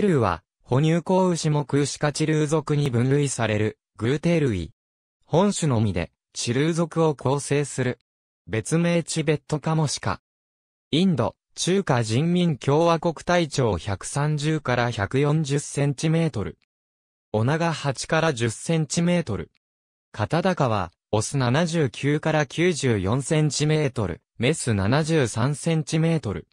地ーは、哺乳甲牛目牛科地ー属に分類される、グーテ類。本種のみで、地ー属を構成する。別名チベットカモシカ。インド、中華人民共和国体長130から140センチメートル。お長8から10センチメートル。肩高は、オス79から94センチメートル、メス73センチメートル。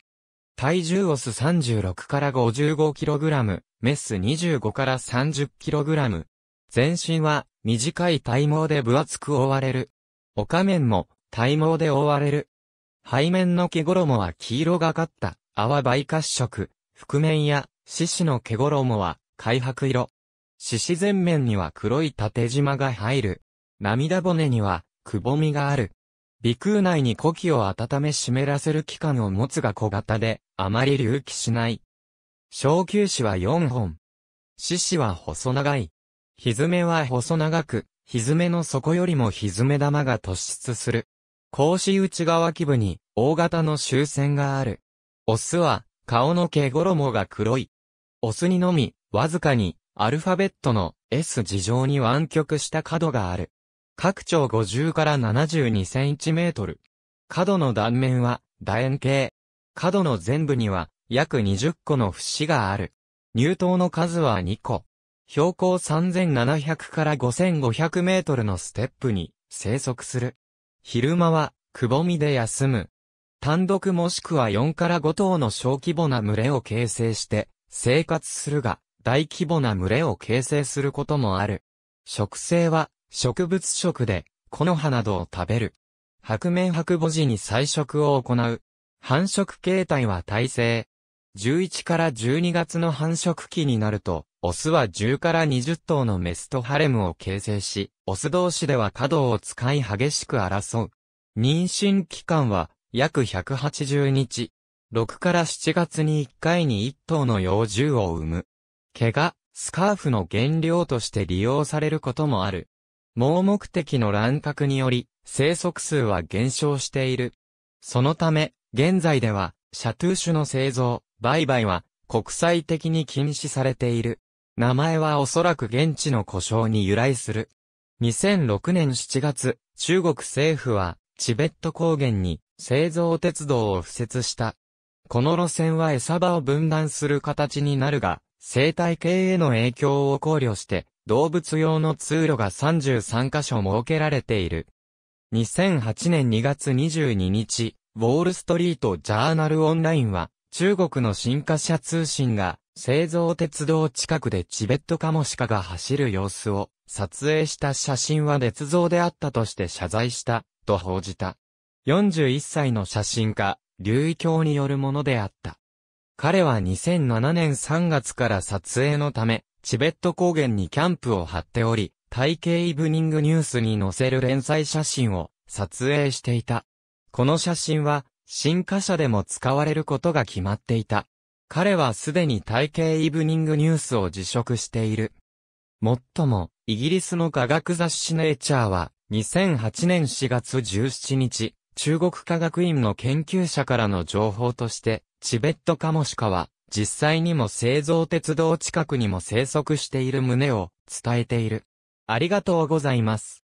体重オス36から 55kg、メス25から 30kg。全身は短い体毛で分厚く覆われる。お仮面も体毛で覆われる。背面の毛衣は黄色がかった泡倍褐色。覆面や獅子の毛衣は灰白色。獅子前面には黒い縦縞が入る。涙骨にはくぼみがある。鼻腔内に呼気を温め湿らせる器官を持つが小型で、あまり隆起しない。小球子は4本。獅子は細長い。ひめは細長く、ひめの底よりもひめ玉が突出する。格子内側基部に大型の終線がある。オスは顔の毛衣が黒い。オスにのみ、わずかにアルファベットの S 字状に湾曲した角がある。各長50から72センチメートル。角の断面は楕円形。角の全部には約20個の節がある。入刀の数は2個。標高3700から5500メートルのステップに生息する。昼間はくぼみで休む。単独もしくは4から5頭の小規模な群れを形成して生活するが、大規模な群れを形成することもある。植生は植物食で、木の葉などを食べる。白面白母時に採食を行う。繁殖形態は耐性。11から12月の繁殖期になると、オスは10から20頭のメスとハレムを形成し、オス同士では角を使い激しく争う。妊娠期間は約180日。6から7月に1回に1頭の幼獣を産む。毛が、スカーフの原料として利用されることもある。盲目的の乱獲により、生息数は減少している。そのため、現在では、シャトゥーシュの製造、売買は、国際的に禁止されている。名前はおそらく現地の故障に由来する。2006年7月、中国政府は、チベット高原に、製造鉄道を敷設した。この路線は餌場を分断する形になるが、生態系への影響を考慮して、動物用の通路が33カ所設けられている。2008年2月22日、ウォールストリートジャーナルオンラインは、中国の新華社通信が、製造鉄道近くでチベットカモシカが走る様子を、撮影した写真は捏造であったとして謝罪した、と報じた。41歳の写真家、劉意教によるものであった。彼は2007年3月から撮影のため、チベット高原にキャンプを張っており、体系イブニングニュースに載せる連載写真を撮影していた。この写真は、新華社でも使われることが決まっていた。彼はすでに体系イブニングニュースを辞職している。もっとも、イギリスの科学雑誌ネイチャーは、2008年4月17日、中国科学院の研究者からの情報として、チベットカモシカは、実際にも製造鉄道近くにも生息している旨を伝えている。ありがとうございます。